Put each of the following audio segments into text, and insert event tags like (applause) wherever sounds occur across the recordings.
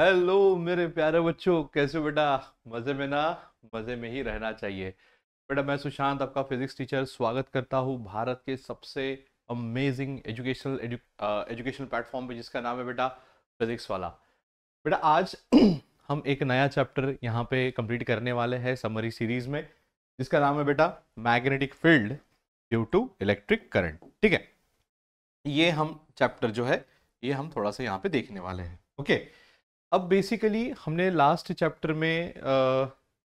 Hello मेरे प्यारे बच्चों कैसे बेटा मज़े में ना मज़े में ही रहना चाहिए बेटा मैं सुशांत आपका फिजिक्स टीचर स्वागत करता हूँ भारत के सबसे अमेजिंग एजुकेशनल एजुकेशनल प्लेटफॉर्म पे जिसका नाम है बेटा फिजिक्स वाला बेटा आज (clears throat) हम एक नया चैप्टर यहाँ पे कंप्लीट करने वाले हैं समरी सीरीज में जिसका नाम है बेटा magnetic field due to electric current ठीक है ये हम चैप्टर जो है ये हम थोड़ा सा यहाँ पे देखने वाले हैं ओके okay? अब बेसिकली हमने लास्ट चैप्टर में आ,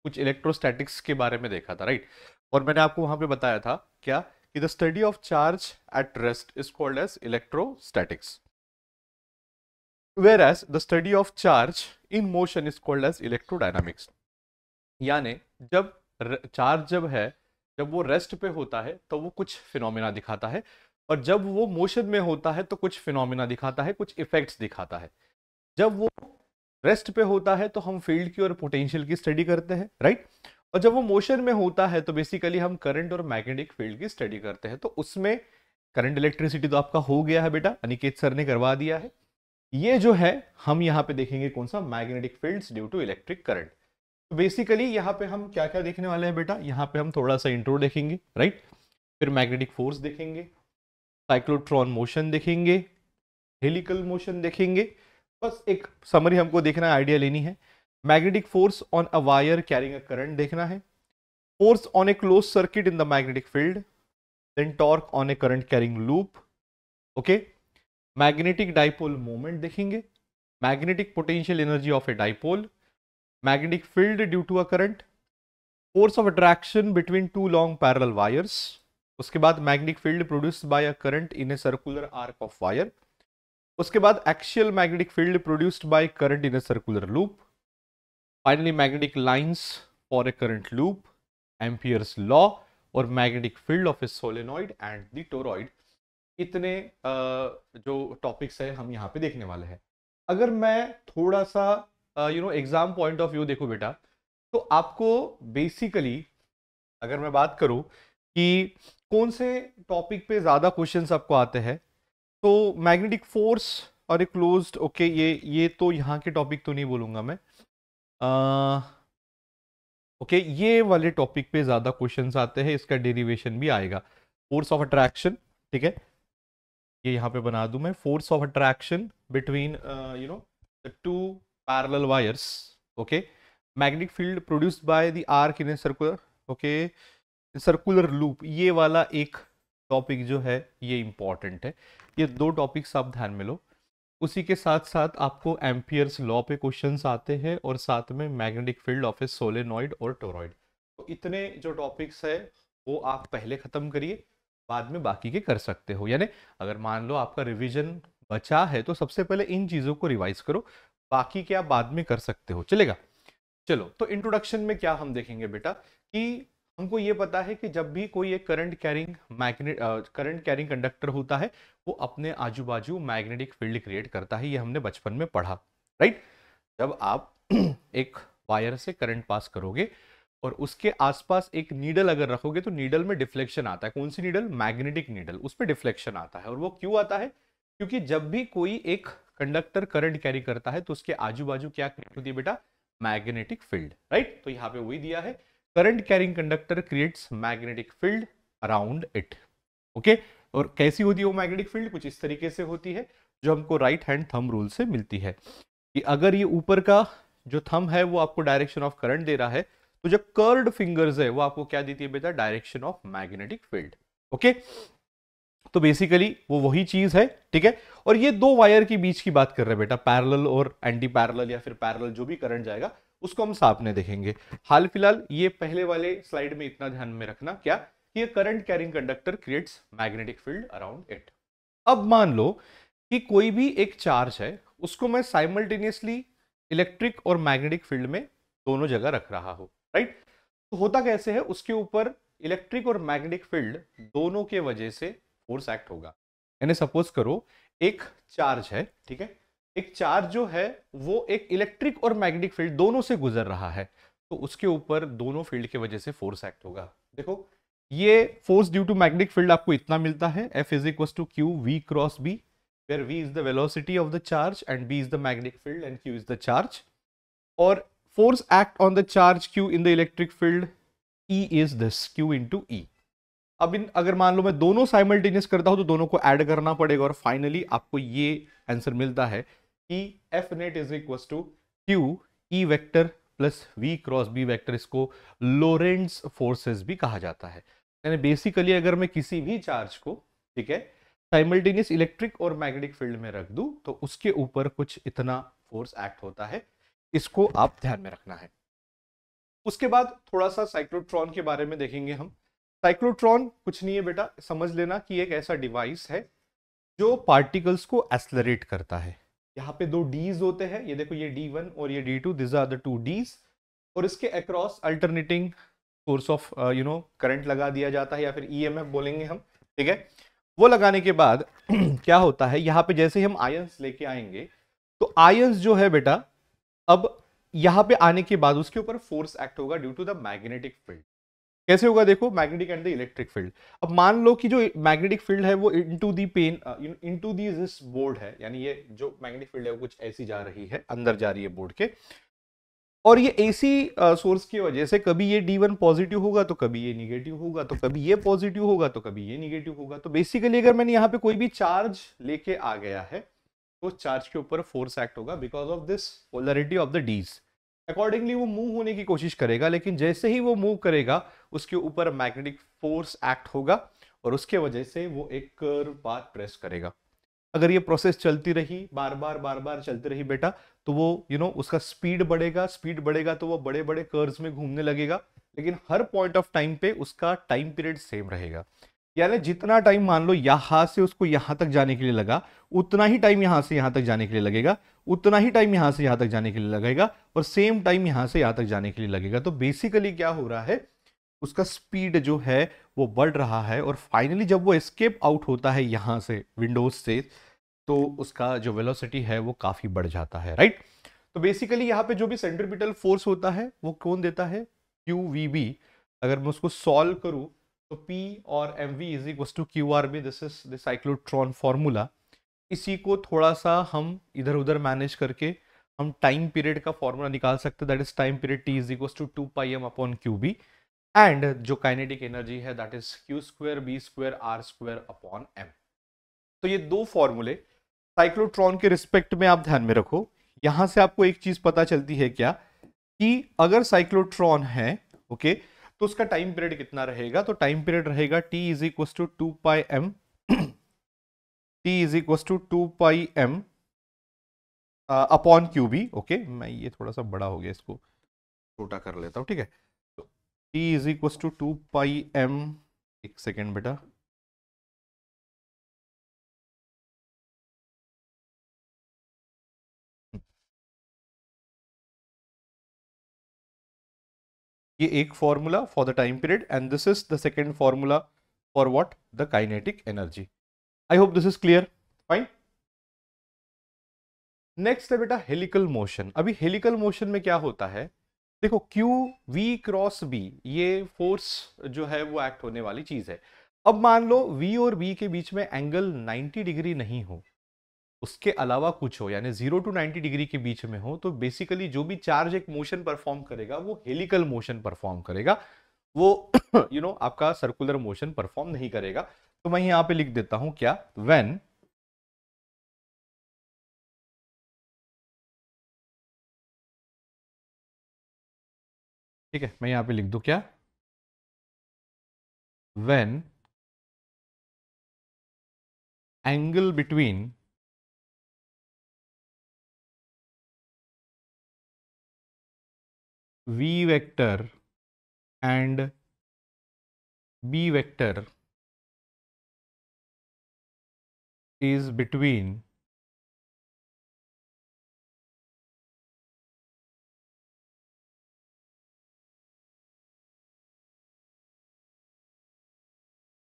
कुछ इलेक्ट्रोस्टैटिक्स के बारे में देखा था राइट और मैंने आपको वहां पे बताया था क्या कि the study of charge at rest is called as electrostatics whereas the study of charge in motion is called as dynamics यानी जब चार्ज जब है जब वो रेस्ट पे होता है तो वो कुछ फिनोमिना दिखाता है और जब वो मोशन में होता है तो कुछ फिनोमिना दिखाता है कुछ इफेक्ट्स दिखाता है जब वो रेस्ट पे होता है तो हम फील्ड की और पोटेंशियल की स्टडी करते हैं राइट और जब वो मोशन में होता है तो बेसिकली हम करंट और मैग्नेटिक फील्ड की स्टडी करते हैं तो उसमें करंट इलेक्ट्रिसिटी तो आपका हो गया है बेटा अनिकेत सर ने करवा दिया है ये जो है हम यहाँ पे देखेंगे कौन सा magnetic fields due to electric current तो बेसिकली यहाँ पे हम क्या क्या देखने वाले हैं बेटा यहाँ पे हम थोड़ा सा इंट्रो देखेंगे राइट फिर मैग्नेटिक फोर्स देखेंगे साइक्लोट्रॉन मोशन देखेंगे हेलिकल मोशन देखेंगे बस एक समरी हमको देखना है आइडिया लेनी है magnetic force on a wire carrying a current देखना है force on a close circuit in the magnetic field then torque on a current carrying loop okay magnetic dipole moment देखेंगे magnetic potential energy of a dipole magnetic field due to a current force of attraction between two long parallel wires उसके बाद magnetic field produced by a current in a circular arc of wire उसके बाद axial magnetic field produced by current in a circular loop finally magnetic lines for a current loop Ampere's law और magnetic field of a solenoid and the toroid इतने जो topics है हम यहाँ पे देखने वाले हैं अगर मैं थोड़ा सा you know exam point of view देखो बेटा तो आपको बेसिकली अगर मैं बात करूँ कि कौन से टॉपिक पे ज़्यादा क्वेश्चंस आपको आते हैं तो मैग्नेटिक फोर्स और ए क्लोज ओके ये ये तो यहाँ के टॉपिक तो नहीं बोलूँगा मैं ओके ये वाले टॉपिक पे ज़्यादा क्वेश्चन आते हैं इसका डेरिवेशन भी आएगा फोर्स ऑफ अट्रैक्शन ठीक है ये यहाँ पे बना दूँ मैं force of attraction between you know the two parallel wires okay magnetic field produce by the arc in a circular okay circular loop ये वाला एक टॉपिक जो है ये इम्पॉर्टेंट है ये दो टॉपिक्स आप ध्यान में लो उसी के साथ साथ आपको एम्पियर्स लॉ पे क्वेश्चंस आते हैं और साथ में magnetic field of a solenoid और टोरॉइड तो इतने जो टॉपिक्स है वो आप पहले ख़त्म करिए बाद में बाकी के कर सकते हो यानी अगर मान लो आपका रिविजन बचा है तो सबसे पहले इन चीज़ों को रिवाइज करो बाकी के आप बाद में कर सकते हो चलेगा चलो तो इंट्रोडक्शन में क्या हम देखेंगे बेटा कि हमको ये पता है कि जब भी कोई एक current carrying magnet current carrying conductor होता है वो अपने आजू बाजू मैग्नेटिक फील्ड क्रिएट करता है ये हमने बचपन में पढ़ा राइट जब आप (clears throat) एक वायर से करंट पास करोगे और उसके आसपास एक नीडल अगर रखोगे तो नीडल में डिफ्लेक्शन आता है कौन सी नीडल मैग्नेटिक नीडल उस पर डिफ्लेक्शन आता है और वो क्यों आता है क्योंकि जब भी कोई एक कंडक्टर करंट कैरी करता है तो उसके आजू बाजू क्या होती है बेटा मैग्नेटिक फील्ड राइट तो यहाँ पे वही दिया है current carrying conductor creates magnetic field around it okay और कैसी होती है वो मैग्नेटिक फील्ड कुछ इस तरीके से होती है जो हमको राइट हैंड थंब रूल से मिलती है कि अगर ये ऊपर का जो थंब है वो आपको डायरेक्शन ऑफ करंट दे रहा है तो जो कर्ड फिंगर्स है वो आपको क्या देती है बेटा direction of magnetic field okay तो बेसिकली वो वही चीज है ठीक है और ये दो वायर के बीच की बात कर रहे हैं बेटा पैरल और एंटी पैरल या फिर पैरल जो भी करंट जाएगा उसको हम साफ नहीं देखेंगे हाल फिलहाल ये पहले वाले स्लाइड में इतना ध्यान में रखना क्या ये current carrying conductor creates magnetic field around it अब मान लो कि कोई भी एक चार्ज है उसको मैं साइमल्टेनियसली इलेक्ट्रिक और मैग्नेटिक फील्ड में दोनों जगह रख रहा हो राइट तो होता कैसे है उसके ऊपर इलेक्ट्रिक और मैग्नेटिक फील्ड दोनों के वजह से फोर्स एक्ट होगा यानी सपोज करो एक चार्ज है ठीक है एक चार्ज जो है वो एक इलेक्ट्रिक और मैग्नेटिक फील्ड दोनों से गुजर रहा है तो उसके ऊपर दोनों फील्ड की वजह से फोर्स एक्ट होगा देखो ये force due to magnetic field आपको इतना मिलता है F is equal to Q V cross B where V is the velocity of the charge and B is the magnetic field and Q is the charge और force act on the charge Q in the electric field E is this Q to E अब इन अगर मान लो मैं दोनों simultaneous करता हूं तो दोनों को ऐड करना पड़ेगा और फाइनली आपको ये आंसर मिलता है कि F net is equal to Q E vector plus V cross B vector इसको लोरेंट्स फोर्सेस भी कहा जाता है यानी बेसिकली अगर मैं किसी भी चार्ज को ठीक है साइमल्टेनियस इलेक्ट्रिक और मैग्नेटिक फील्ड में रख दूं तो उसके ऊपर कुछ इतना फोर्स एक्ट होता है इसको आप ध्यान में रखना है उसके बाद थोड़ा सा साइक्लोट्रॉन के बारे में देखेंगे हम साइक्लोट्रॉन कुछ नहीं है बेटा समझ लेना कि एक ऐसा डिवाइस है जो पार्टिकल्स को एक्सलरेट करता है यहाँ पे दो डीज होते हैं ये देखो ये डी वन और ये D two these are the two dees और इसके across alternating source of you know current लगा दिया जाता है या फिर ई e बोलेंगे हम ठीक है वो लगाने के बाद (clears throat) क्या होता है यहाँ पे जैसे ही हम आयंस लेके आएंगे तो आयंस जो है बेटा अब यहाँ पे आने के बाद उसके ऊपर फोर्स एक्ट होगा due to the magnetic field कैसे होगा देखो magnetic and the electric field अब मान लो कि जो मैग्नेटिक फील्ड है वो into the plane into the this board है यानी ये जो मैग्नेटिक फील्ड है वो कुछ ऐसी जा रही है अंदर जा रही है बोर्ड के और ये एसी सोर्स uh, की वजह से कभी ये डी वन पॉजिटिव होगा तो कभी ये निगेटिव होगा तो कभी ये पॉजिटिव होगा तो कभी ये निगेटिव होगा तो बेसिकली अगर मैंने यहाँ पे कोई भी चार्ज लेके आ गया है तो चार्ज के ऊपर फोर्स एक्ट होगा because of this polarity of the dees accordingly वो मूव होने की कोशिश करेगा लेकिन जैसे ही वो मूव करेगा उसके ऊपर मैग्नेटिक फोर्स एक्ट होगा और उसके वजह से वो एक कर्व बात प्रेस करेगा अगर ये प्रोसेस चलती रही बार बार बार बार चलती रही बेटा तो वो यू you नो know, उसका स्पीड बढ़ेगा स्पीड बढ़ेगा तो वो बड़े बड़े कर्व में घूमने लगेगा लेकिन हर पॉइंट ऑफ टाइम पे उसका टाइम पीरियड सेम रहेगा यानी जितना टाइम मान लो यहां से उसको यहां तक जाने के लिए लगा उतना ही टाइम यहां से यहां तक जाने के लिए लगेगा उतना ही टाइम यहाँ से यहां तक जाने के लिए लगेगा और सेम टाइम यहाँ से यहां तक जाने के लिए लगेगा तो बेसिकली क्या हो रहा है उसका स्पीड जो है वो बढ़ रहा है और फाइनली जब वो एस्केप आउट होता है यहां से विंडोज से तो उसका जो वेलोसिटी है वो काफ़ी बढ़ जाता है राइट तो बेसिकली यहाँ पे जो भी सेंट्रीपिटल फोर्स होता है वो कौन देता है क्यू वी बी अगर मैं उसको सॉल्व करूँ तो P और M V is equals to Q R B this is the cyclotron formula इसी को थोड़ा सा हम इधर उधर मैनेज करके हम टाइम पीरियड का फॉर्मूला निकाल सकते हैं that is time period T is equals to two pi M upon Q B and जो काइनेटिक एनर्जी है that is Q square B square R square upon M तो ये दो फॉर्मूले साइक्लोट्रॉन के रिस्पेक्ट में आप ध्यान में रखो यहां से आपको एक चीज पता चलती है क्या कि अगर साइक्लोट्रॉन है ओके okay, तो उसका टाइम पीरियड कितना रहेगा तो टाइम पीरियड रहेगा T is equal to two pi M T is equal to two pi M upon Q B okay मैं ये थोड़ा सा बड़ा हो गया इसको छोटा कर लेता हूँ ठीक है तो T is equal to two pi M एक सेकेंड बेटा ये एक formula for the time period and this is the second formula for what the kinetic energy I hope this is clear fine next है बेटा helical motion अभी helical motion में क्या होता है देखो Q V क्रॉस B ये force जो है वो एक्ट होने वाली चीज है अब मान लो V और B के बीच में एंगल 90 डिग्री नहीं हो उसके अलावा कुछ हो यानी जीरो टू नाइन्टी डिग्री के बीच में हो तो बेसिकली जो भी चार्ज एक मोशन परफॉर्म करेगा वो हेलिकल मोशन परफॉर्म करेगा वो यू (coughs) you नो know, आपका सर्कुलर मोशन परफॉर्म नहीं करेगा तो मैं यहां पे लिख देता हूं क्या वेन ठीक है मैं यहां पे लिख दू क्या when angle between v vector and b vector is between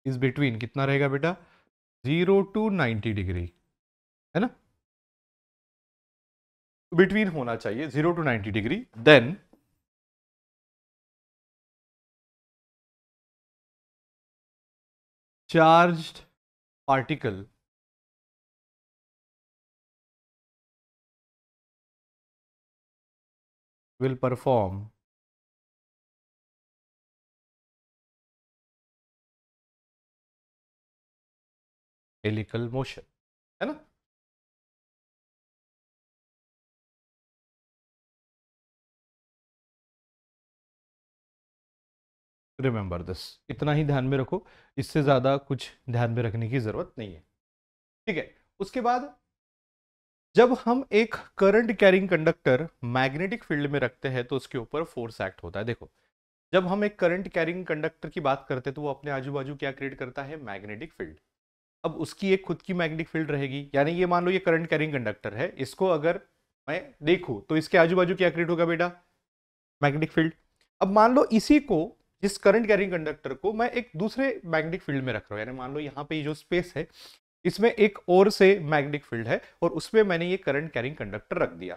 is between कितना रहेगा बेटा जीरो टू नाइन्टी डिग्री है ना बिटवीन होना चाहिए zero to ninety degree then charged particle will perform helical motion. Remember this इतना ही ध्यान में रखो इससे ज़्यादा कुछ ध्यान में रखने की ज़रूरत नहीं है ठीक है उसके बाद जब हम एक current carrying conductor magnetic field में रखते हैं तो उसके ऊपर फोर्स एक्ट होता है देखो जब हम एक करंट कैरिंग कंडक्टर की बात करते हैं तो वो अपने आजू बाजू क्या क्रिएट करता है मैग्नेटिक फील्ड अब उसकी एक खुद की मैग्नेटिक फील्ड रहेगी यानी ये मान लो ये करंट कैरिंग कंडक्टर है इसको अगर मैं देखूँ तो इसके आजू बाजू क्या क्रिएट होगा बेटा मैग्नेटिक फील्ड अब मान लो इसी को जिस करंट कैरिंग कंडक्टर को मैं एक दूसरे मैग्नेटिक फील्ड में रख रहा हूँ यानी मान लो यहाँ पे ये जो स्पेस है इसमें एक और से मैग्नेटिक फील्ड है और उसमें मैंने ये करंट कैरिंग कंडक्टर रख दिया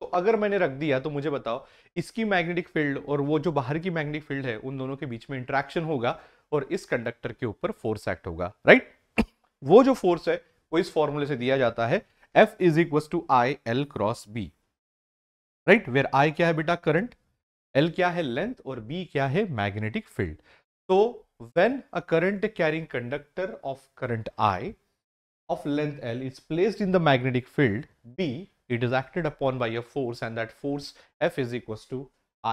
तो अगर मैंने रख दिया तो मुझे बताओ इसकी मैग्नेटिक फील्ड और वो जो बाहर की मैग्नेटिक फील्ड है उन दोनों के बीच में इंट्रैक्शन होगा और इस कंडक्टर के ऊपर फोर्स एक्ट होगा राइट (clears throat) वो जो फोर्स है वो इस फॉर्मूले से दिया जाता है F is equal to I L cross B right where I क्या है बेटा करंट एल क्या है लेंथ और बी क्या है मैग्नेटिक फील्ड तो when a current carrying conductor of current I of length L is placed in the magnetic field B it is acted upon by a force and that force F is equal to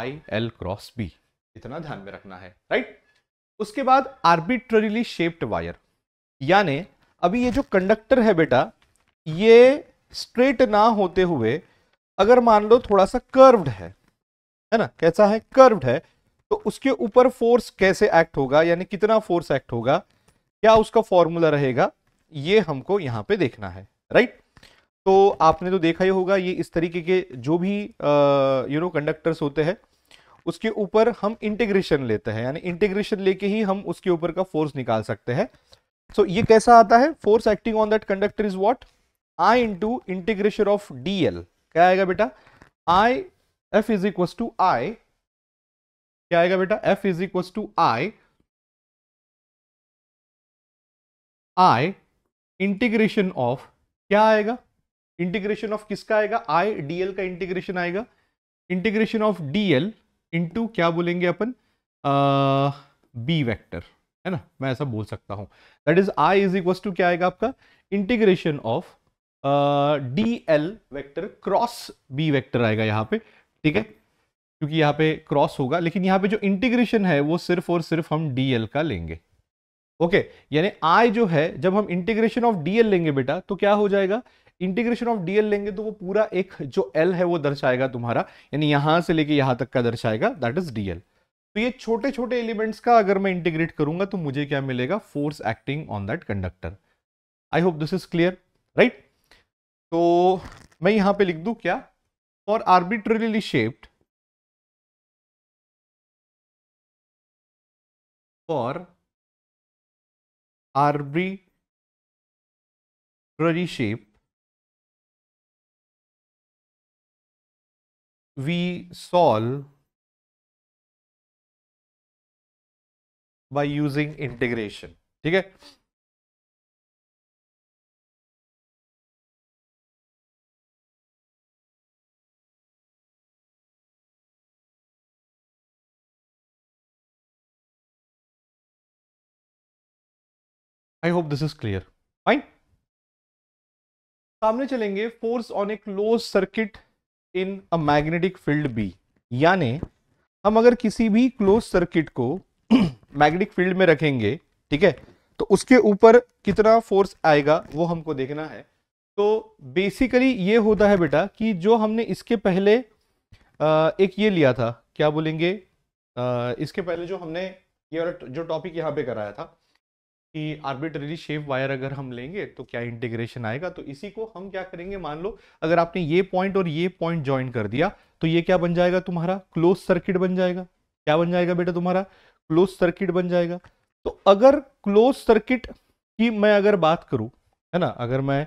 I L cross B इतना ध्यान में रखना है right उसके बाद arbitrarily shaped wire यानी अभी ये जो कंडक्टर है बेटा ये स्ट्रेट ना होते हुए अगर मान लो थोड़ा सा कर्व्ड है है ना कैसा है कर्व्ड है तो उसके ऊपर फोर्स कैसे एक्ट होगा यानी कितना फोर्स एक्ट होगा क्या उसका फॉर्मूला रहेगा ये हमको यहाँ पे देखना है राइट तो आपने तो देखा ही होगा ये इस तरीके के जो भी यू नो कंडक्टर्स होते हैं उसके ऊपर हम इंटीग्रेशन लेते हैं यानी इंटीग्रेशन लेके ही हम उसके ऊपर का फोर्स निकाल सकते हैं सो so, ये कैसा आता है force acting on that conductor is what I into integration of D क्या आएगा बेटा I F is equals to I क्या आएगा बेटा F is equal to I I integration of क्या आएगा इंटीग्रेशन ऑफ किसका आएगा आई डीएल का इंटीग्रेशन आएगा इंटीग्रेशन ऑफ डीएल इंटू क्या बोलेंगे अपन बी वेक्टर है ना मैं ऐसा बोल सकता हूं that is I is equals to क्या आएगा आपका integration of D L vector cross B vector आएगा यहां पर ठीक है क्योंकि यहाँ पे क्रॉस होगा लेकिन यहाँ पे जो इंटीग्रेशन है वो सिर्फ और सिर्फ हम डीएल का लेंगे ओके यानी आई जो है जब हम इंटीग्रेशन ऑफ डीएल लेंगे बेटा तो क्या हो जाएगा इंटीग्रेशन ऑफ डीएल लेंगे तो वो पूरा एक जो एल है वो दर्शाएगा तुम्हारा यानी यहां से लेके यहां तक का दर्शाएगा दैट इज डीएल तो ये छोटे छोटे एलिमेंट्स का अगर मैं इंटीग्रेट करूंगा तो मुझे क्या मिलेगा force acting on that conductor I hope this is clear right तो मैं यहां पे लिख दू क्या or arbitrarily shaped for arbitrary shape we solve by using integration ठीक है I hope this is clear fine सामने चलेंगे force on a close circuit in a magnetic field B यानी हम अगर किसी भी क्लोज सर्किट को मैग्नेटिक (clears throat) फील्ड में रखेंगे ठीक है तो उसके ऊपर कितना फोर्स आएगा वो हमको देखना है तो बेसिकली ये होता है बेटा कि जो हमने इसके पहले एक ये लिया था क्या बोलेंगे इसके पहले जो हमने ये जो टॉपिक यहाँ पे कराया था कि आर्बिट्रेरी शेप वायर अगर हम लेंगे तो क्या इंटीग्रेशन आएगा तो इसी को हम क्या करेंगे मान लो अगर आपने ये पॉइंट और ये पॉइंट ज्वाइन कर दिया तो ये क्या बन जाएगा तुम्हारा क्लोज सर्किट बन जाएगा क्या बन जाएगा बेटा तुम्हारा क्लोज सर्किट बन जाएगा तो अगर क्लोज सर्किट की मैं अगर बात करूं है ना अगर मैं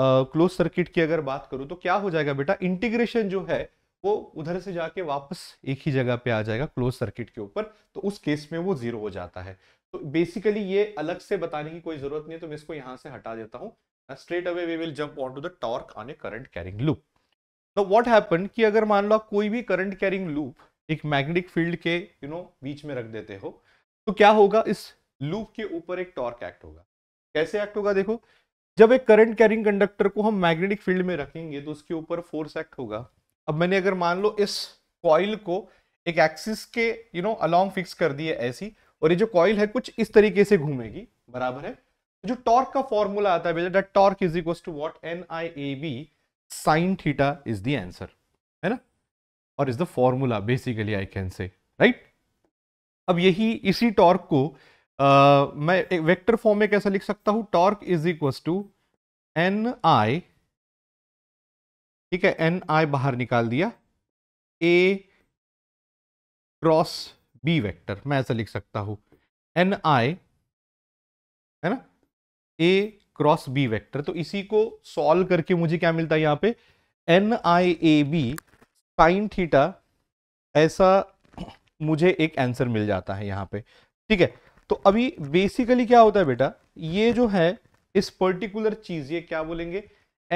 क्लोज uh, सर्किट की अगर बात करूं तो क्या हो जाएगा बेटा इंटीग्रेशन जो है वो उधर से जाके वापस एक ही जगह पे आ जाएगा क्लोज सर्किट के ऊपर तो उस केस में वो जीरो हो जाता है तो बेसिकली ये अलग से बताने की कोई जरूरत नहीं है तो मैं इसको यहाँ से हटा देता हूँ straight away we will jump on to the torque on a current carrying loop तो व्हाट हैपन कि अगर मान लो कोई भी करंट कैरिंग लूप एक मैग्नेटिक फील्ड के यू you नो know, बीच में रख देते हो तो क्या होगा इस लूप के ऊपर एक टॉर्क एक्ट होगा कैसे एक्ट होगा देखो जब एक करंट कैरिंग कंडक्टर को हम मैग्नेटिक फील्ड में रखेंगे तो उसके ऊपर फोर्स एक्ट होगा अब मैंने अगर मान लो इस कॉइल को एक एक्सिस के यू नो अलोंग फिक्स कर दिए ऐसी और ये जो कॉइल है कुछ इस तरीके से घूमेगी बराबर है जो टॉर्क का फॉर्मूला आता है बेटा torque is equal to what N I A B sine theta is the answer है ना और is the formula basically I can say right अब यही इसी टॉर्क को आ, मैं एक वेक्टर फॉर्म में कैसा लिख सकता हूं torque is equal to N I ठीक है एन आई बाहर निकाल दिया ए क्रॉस बी वेक्टर मैं ऐसा लिख सकता हूं एन आई है ना ए क्रॉस बी वेक्टर तो इसी को सॉल्व करके मुझे क्या मिलता है यहां पे N I A B sine theta ऐसा मुझे एक आंसर मिल जाता है यहां पे ठीक है तो अभी बेसिकली क्या होता है बेटा ये जो है इस पर्टिकुलर चीज ये क्या बोलेंगे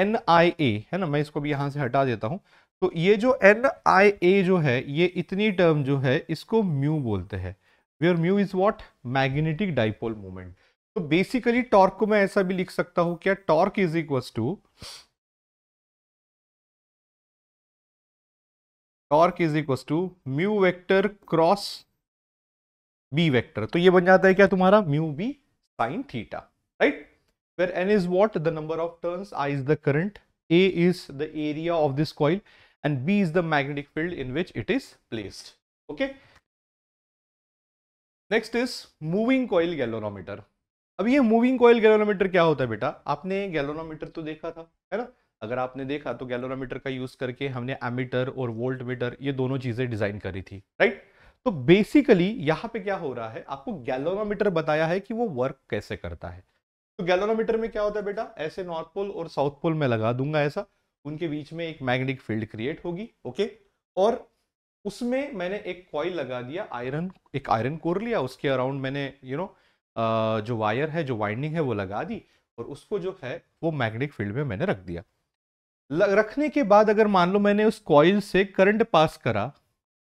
एन आई ए है ना मैं इसको भी यहां से हटा देता हूं तो ये जो एन आई ए जो है ये इतनी टर्म जो है इसको म्यू बोलते हैं where mu is what magnetic dipole movement तो बेसिकली टॉर्क को मैं ऐसा भी लिख सकता हूं क्या torque is equal to torque is equal to mu vector cross B vector तो ये बन जाता है क्या तुम्हारा mu B sine theta right where N is what the number of turns I is the current A is the area of this coil and B is the magnetic field in which it is placed. Okay. Next is moving coil galvanometer. अब ये moving coil galvanometer क्या होता है बेटा आपने galvanometer तो देखा था है ना अगर आपने देखा तो galvanometer का use करके हमने ammeter और वोल्ट मीटर ये दोनों चीजें डिजाइन करी थी राइट तो बेसिकली यहाँ पे क्या हो रहा है आपको गैलोनोमीटर बताया है कि वो वर्क कैसे करता है तो गैलोनोमीटर में क्या होता है बेटा ऐसे नॉर्थ पोल और साउथ पोल में लगा दूंगा ऐसा उनके बीच में एक मैग्नेटिक फील्ड क्रिएट होगी ओके और उसमें मैंने एक कॉइल लगा दिया आयरन एक आयरन कोर लिया उसके अराउंड मैंने यू you नो know, जो वायर है जो वाइंडिंग है वो लगा दी और उसको जो है वो मैग्नेटिक फील्ड में मैंने रख दिया लग, रखने के बाद अगर मान लो मैंने उस कॉइल से करंट पास करा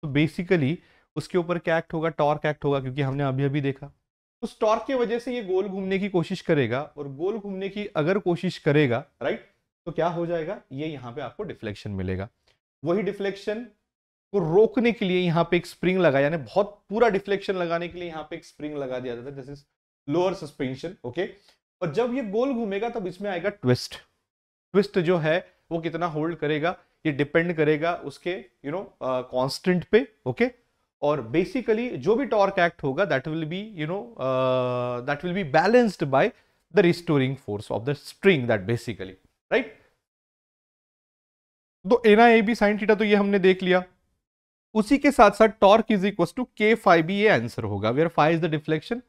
तो बेसिकली उसके ऊपर क्या एक्ट होगा टॉर्क एक्ट होगा क्योंकि हमने अभी अभी देखा उस टॉर्क की वजह से ये गोल घूमने की कोशिश करेगा और गोल घूमने की अगर कोशिश करेगा राइट तो क्या हो जाएगा ये यहाँ पे आपको डिफ्लेक्शन मिलेगा वही डिफ्लेक्शन को रोकने के लिए यहाँ पे एक स्प्रिंग लगा यानी बहुत पूरा डिफ्लेक्शन लगाने के लिए यहाँ पे एक स्प्रिंग लगा दिया जाता है this is lower suspension okay और जब ये गोल घूमेगा तब इसमें आएगा ट्विस्ट ट्विस्ट जो है वो कितना होल्ड करेगा ये डिपेंड करेगा उसके यू नो कॉन्स्टेंट पे ओके okay? और बेसिकली जो भी टॉर्क एक्ट होगा that will be you know that will be balanced by the restoring force of the string that basically right तो एना ए बी साइन थीटा तो ये हमने देख लिया उसी के साथ साथ torque is equal to K phi B ये आंसर होगा where phi is the deflection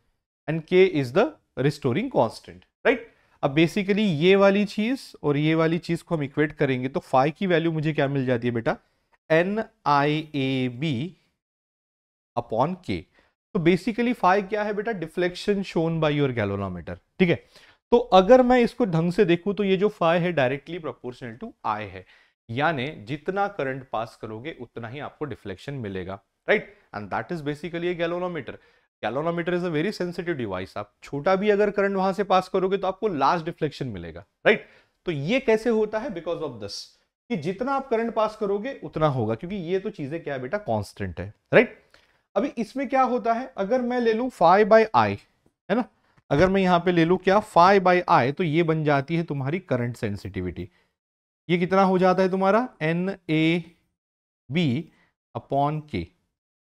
and K is the restoring constant right अब बेसिकली ये वाली चीज और ये वाली चीज को हम इक्वेट करेंगे तो फाइव की वैल्यू मुझे क्या मिल जाती है बेटा N I A B upon K तो बेसिकली फाइव क्या है बेटा deflection shown by your galvanometer ठीक है तो अगर मैं इसको ढंग से देखूं तो ये जो फाई है डायरेक्टली प्रोपोर्शनल टू आई है यानी जितना करंट पास करोगे उतना ही आपको डिफ्लेक्शन मिलेगा right and that is basically galvanometer galvanometer is a very sensitive device आप छोटा भी अगर करंट वहां से पास करोगे तो आपको लास्ट डिफ्लेक्शन मिलेगा राइट right? तो ये कैसे होता है बिकॉज ऑफ दिस कि जितना आप करंट पास करोगे उतना होगा क्योंकि ये तो चीजें क्या है बेटा कॉन्स्टेंट है राइट right? अभी इसमें क्या होता है अगर मैं ले लू फाइव बाई आई है ना अगर मैं यहाँ पे ले लू क्या फाइव बाई आई तो ये बन जाती है तुम्हारी करंट सेंसिटिविटी ये कितना हो जाता है तुम्हारा N A B upon K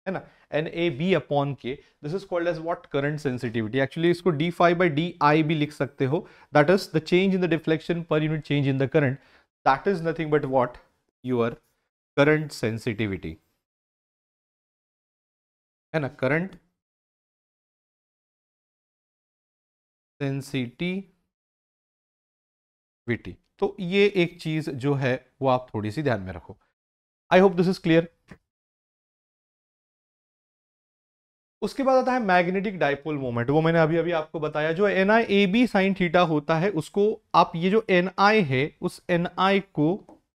है ना N A B upon K this is called as what current sensitivity actually इसको D phi by D I भी लिख सकते हो that is the change in the deflection per unit change in the current that is nothing but what your current sensitivity है ना current then तो ये एक चीज जो है वो आप थोड़ी सी ध्यान में रखो I hope this is clear उसके बाद आता है मैग्नेटिक डायपोल मोमेंट वो मैंने अभी अभी आपको बताया जो N I A B sine theta होता है उसको आप ये जो एन आई है उस एन आई को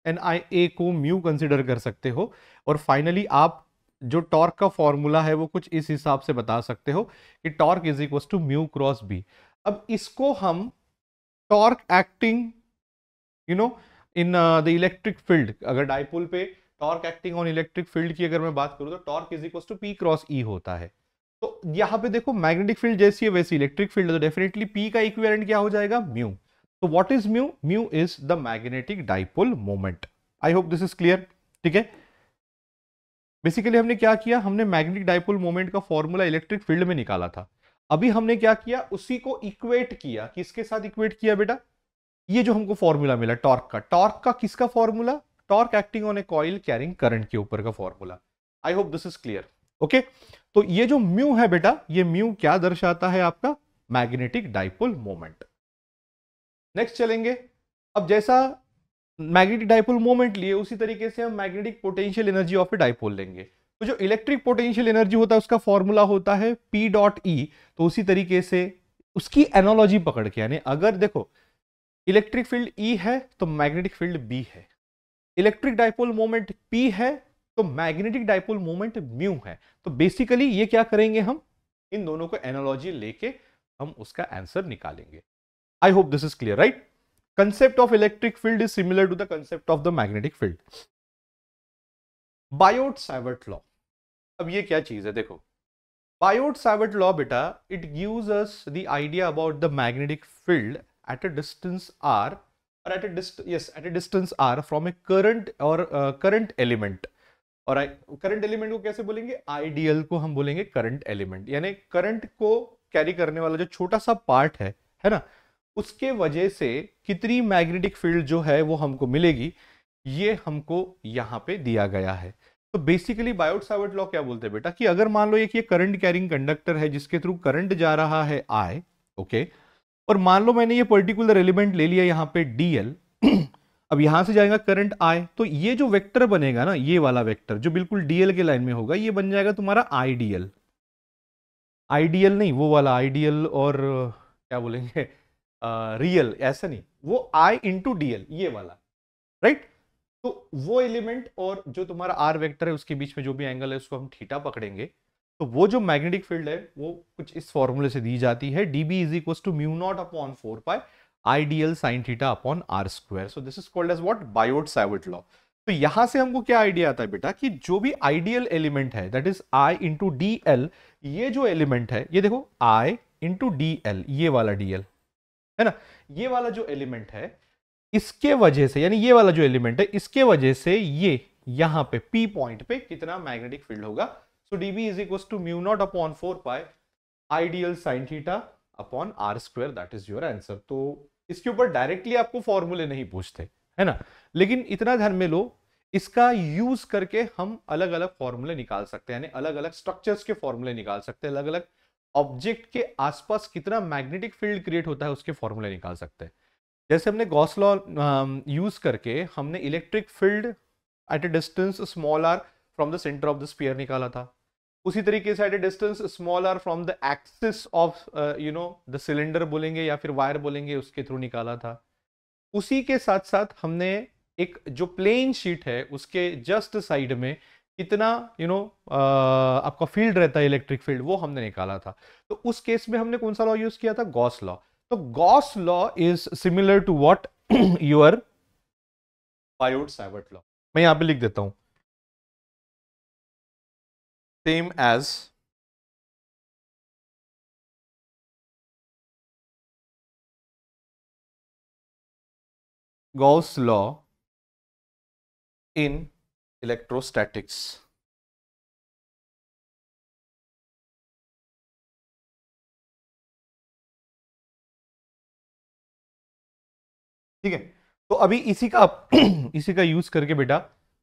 एन आई ए को म्यू कंसिडर कर सकते हो और फाइनली आप जो टॉर्क का फॉर्मूला है वो कुछ इस हिसाब से बता सकते हो कि torque is equal to mu cross B अब इसको हम torque acting you know in the electric field अगर डायपोल पे torque acting on electric field की अगर मैं बात करूं तो torque is equal to P cross E होता है तो यहां पे देखो मैग्नेटिक फील्ड जैसी है वैसी इलेक्ट्रिक फील्ड तो डेफिनेटली पी का इक्विवेलेंट क्या हो जाएगा म्यू तो what is mu mu is the magnetic dipole moment I hope this is clear ठीक है बेसिकली हमने क्या किया हमने मैग्नेटिक डायपोल मोमेंट का फॉर्मूला इलेक्ट्रिक फील्ड में निकाला था अभी हमने क्या किया उसी को इक्वेट किया किसके साथ इक्वेट किया बेटा ये जो हमको फॉर्मूला मिला टॉर्क का टॉर्क का किसका formula torque acting on a coil carrying current के ऊपर का formula I hope this is clear okay तो ये जो म्यू है बेटा ये म्यू क्या दर्शाता है आपका मैग्नेटिक डाइपोल मोमेंट नेक्स्ट चलेंगे अब जैसा मैग्नेटिक डाइपोल मोमेंट लिए उसी तरीके से हम magnetic potential energy of a dipole लेंगे तो जो इलेक्ट्रिक पोटेंशियल एनर्जी होता है उसका फॉर्मूला होता है पी डॉट ई तो उसी तरीके से उसकी एनोलॉजी पकड़ के यानी अगर देखो इलेक्ट्रिक फील्ड ई है तो मैग्नेटिक फील्ड बी है इलेक्ट्रिक डायपोल मोमेंट पी है तो मैग्नेटिक डायपोल मोमेंट म्यू है तो बेसिकली ये क्या करेंगे हम इन दोनों को एनोलॉजी लेके हम उसका आंसर निकालेंगे I hope this is clear right concept of electric field is similar to the concept of the magnetic field Biot Savart law अब ये क्या चीज़ है देखो बायोट साइवर्ट लॉ बेटा it gives us the idea about the magnetic field at a distance R और at a yes at a distance R from a current और current element और करंट एलिमेंट को कैसे बोलेंगे आइडियल को हम बोलेंगे करंट एलिमेंट यानी करंट को कैरी करने वाला जो छोटा सा पार्ट है है ना उसके वजह से कितनी मैग्नेटिक फील्ड जो है वो हमको मिलेगी ये हमको यहाँ पे दिया गया है तो बेसिकली बायोट सावर्ट लॉ क्या बोलते हैं बेटा कि अगर मान लो एक ये करंट कैरिंग कंडक्टर है जिसके थ्रू करंट जा रहा है आई ओके और मान लो मैंने ये पर्टिकुलर एलिमेंट ले लिया यहाँ पे डीएल (clears throat) अब यहां से जाएगा करंट आई तो ये जो वेक्टर बनेगा ना ये वाला वेक्टर जो बिल्कुल डीएल के लाइन में होगा ये बन जाएगा तुम्हारा आईडीएल आईडीएल नहीं वो वाला आईडीएल और क्या बोलेंगे रियल ऐसा नहीं वो आई इंटू डीएल ये वाला राइट right? तो वो एलिमेंट और जो तुम्हारा आर वेक्टर है उसके बीच में जो भी एंगल है उसको हम थीटा पकड़ेंगे तो वो जो मैग्नेटिक फील्ड है वो कुछ इस फॉर्मूले से दी जाती है D B is equal to mu naught upon four pi IDL sine theta upon R square so this is called as what Biot Savart law तो यहां से हमको क्या आइडिया आता है बेटा कि जो भी आइडियल एलिमेंट है that is I into D L ये जो एलिमेंट है ये देखो आई इंटू डी एल ये वाला डी एल है ना ये वाला जो एलिमेंट है इसके वजह से यानी ये वाला जो एलिमेंट है इसके वजह से ये यहां पे P पॉइंट पे कितना मैग्नेटिक फील्ड होगा so D B is equal to mu naught upon four pi IDL sine theta upon R square that is your answer तो इसके ऊपर डायरेक्टली आपको फॉर्मूले नहीं पूछते है ना लेकिन इतना ध्यान में लो इसका यूज करके हम अलग अलग फॉर्मूले निकाल सकते हैं यानी अलग अलग स्ट्रक्चर्स के फॉर्मूले निकाल सकते हैं अलग अलग ऑब्जेक्ट के आसपास कितना मैग्नेटिक फील्ड क्रिएट होता है उसके फॉर्मूले निकाल सकते हैं जैसे हमने गॉस लॉ यूज करके हमने electric field at a distance small R from the centre of the sphere निकाला था उसी तरीके से at a distance small R from the axis of you know the cylinder बोलेंगे या फिर वायर बोलेंगे उसके थ्रू निकाला था उसी के साथ साथ हमने एक जो प्लेन शीट है उसके जस्ट साइड में कितना यू नो आपका फील्ड रहता है इलेक्ट्रिक फील्ड वो हमने निकाला था तो उस केस में हमने कौन सा लॉ यूज किया था गॉस लॉ तो Gauss law is similar to what (clears throat) your Biot Savart law मैं यहां पे लिख देता हूं same as Gauss law in electrostatics. ठीक है तो अभी इसी का (clears throat) इसी का यूज करके बेटा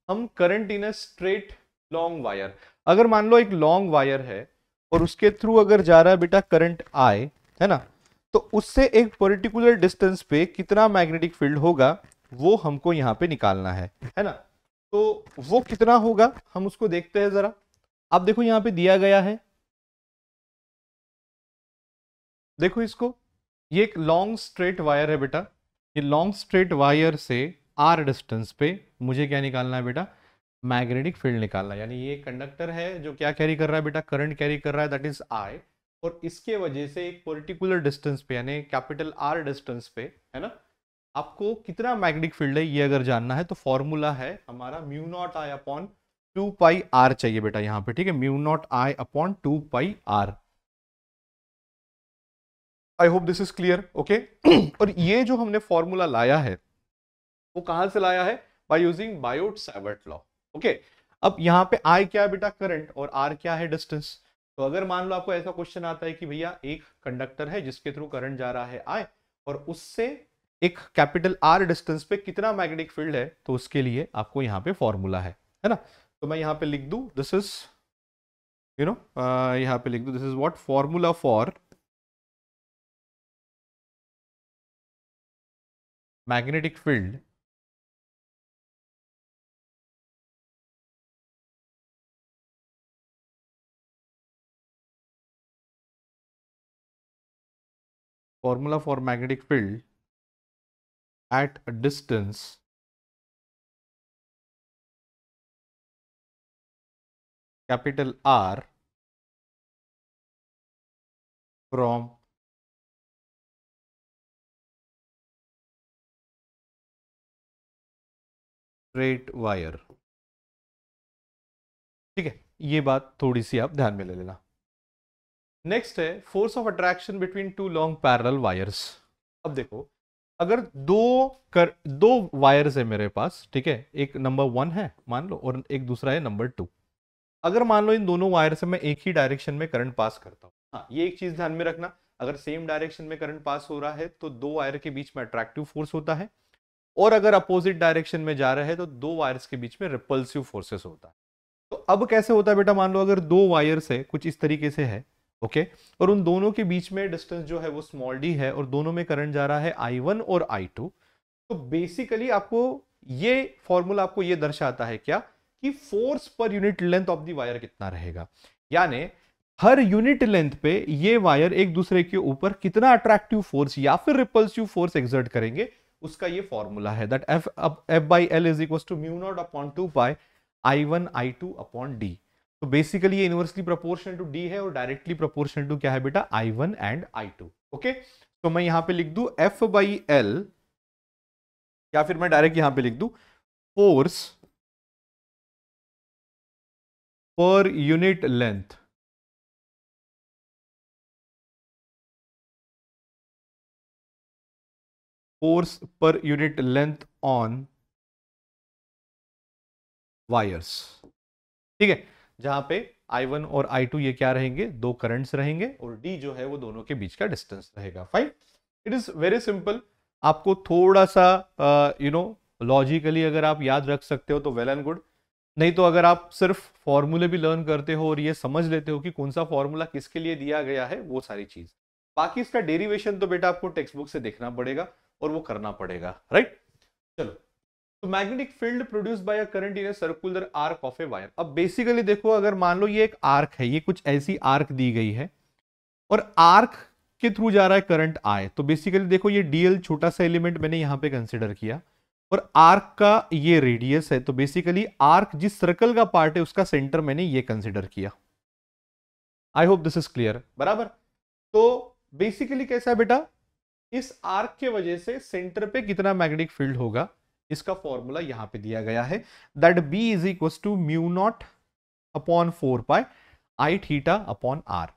हम current in a straight long wire अगर मान लो एक लॉन्ग वायर है और उसके थ्रू अगर जा रहा है बेटा करंट आए है ना तो उससे एक पर्टिकुलर डिस्टेंस पे कितना मैग्नेटिक फील्ड होगा वो हमको यहाँ पे निकालना है है ना तो वो कितना होगा हम उसको देखते हैं जरा आप देखो यहाँ पे दिया गया है देखो इसको ये एक लॉन्ग स्ट्रेट वायर है बेटा ये लॉन्ग स्ट्रेट वायर से आर डिस्टेंस पे मुझे क्या निकालना है बेटा मैग्नेटिक फील्ड निकालना यानी ये कंडक्टर है जो क्या कैरी कर रहा है बेटा करंट कैरी कर रहा है दैट इज आई और इसके वजह से एक पर्टिकुलर डिस्टेंस पे यानी कैपिटल आर डिस्टेंस पे है ना आपको कितना मैग्नेटिक फील्ड है ये अगर जानना है तो फॉर्मूला है हमारा mu naught I upon two pi R चाहिए बेटा यहाँ पे ठीक है mu naught I upon two pi R I hope this is clear okay और ये जो हमने फॉर्मूला लाया है वो कहां से लाया है by using Biot Savart law okay अब यहाँ पे आई क्या है बेटा करंट और आर क्या है डिस्टेंस तो अगर मान लो आपको ऐसा क्वेश्चन आता है कि भैया एक कंडक्टर है जिसके थ्रू करंट जा रहा है आई और उससे एक कैपिटल आर डिस्टेंस पे कितना मैग्नेटिक फील्ड है तो उसके लिए आपको यहाँ पे फॉर्मूला है है ना तो मैं यहाँ पे लिख दू दिस इज यू नो यहाँ पे लिख दू this is what formula for magnetic field formula for magnetic field at a distance capital R from straight wire ठीक है ये बात थोड़ी सी आप ध्यान में ले लेना नेक्स्ट है force of attraction between two long parallel wires अब देखो अगर दो कर दो वायर्स है मेरे पास ठीक है एक नंबर वन है मान लो और एक दूसरा है नंबर टू अगर मान लो इन दोनों वायर से मैं एक ही डायरेक्शन में करंट पास करता हूँ हाँ ये एक चीज ध्यान में रखना अगर सेम डायरेक्शन में करंट पास हो रहा है तो दो वायर के बीच में अट्रैक्टिव फोर्स होता है और अगर अपोजिट डायरेक्शन में जा रहा है तो दो वायर्स के बीच में रिपल्सिव फोर्सेस होता है तो अब कैसे होता है बेटा मान लो अगर दो वायर्स है कुछ इस तरीके से है ओके और उन दोनों के बीच में डिस्टेंस जो है वो स्मॉल डी है और दोनों में करंट जा रहा है आई वन और आई टू तो बेसिकली आपको ये फॉर्मूला आपको ये दर्शाता है क्या कि force per unit length of the wire कितना रहेगा यानी हर यूनिट लेंथ पे ये वायर एक दूसरे के ऊपर कितना अट्रैक्टिव फोर्स या फिर रिपल्सिव फोर्स एग्जर्ट करेंगे उसका ये फॉर्मूला है that F F by L is equal to mu naught upon two pi I one I two upon D तो बेसिकली ये इनवर्सली प्रोपोर्शनल टू डी है और डायरेक्टली प्रोपोर्शनल टू क्या है बेटा I one and I two okay तो मैं यहां पे लिख दू एफ बाई एल या फिर मैं डायरेक्ट यहां पे लिख दू force per unit length force per unit length on wires ठीक है जहां पे I1 और I2 ये क्या रहेंगे दो करंट्स रहेंगे और D जो है वो दोनों के बीच का डिस्टेंस रहेगा fine it is very simple आपको थोड़ा सा यू नो लॉजिकली अगर आप याद रख सकते हो तो वेल एंड गुड नहीं तो अगर आप सिर्फ फॉर्मूले भी लर्न करते हो और ये समझ लेते हो कि कौन सा फॉर्मूला किसके लिए दिया गया है वो सारी चीज़ बाकी इसका डेरिवेशन तो बेटा आपको टेक्स्ट बुक से देखना पड़ेगा और वो करना पड़ेगा राइट चलो तो magnetic field produce by a current in circular arc of a wire अब बेसिकली देखो अगर मान लो ये एक आर्क है ये कुछ ऐसी आर्क दी गई है और आर्क के थ्रू जा रहा है करंट आए तो बेसिकली देखो ये डीएल छोटा सा एलिमेंट मैंने यहां पे कंसिडर किया और आर्क का ये रेडियस है तो बेसिकली आर्क जिस सर्कल का पार्ट है उसका सेंटर मैंने ये कंसिडर किया I hope this is clear बराबर तो बेसिकली कैसा है बेटा इस आर्क के वजह से सेंटर पे कितना मैग्नेटिक फील्ड होगा इसका फॉर्मूला यहां पे दिया गया है that B is equal to mu naught upon four pi I theta upon R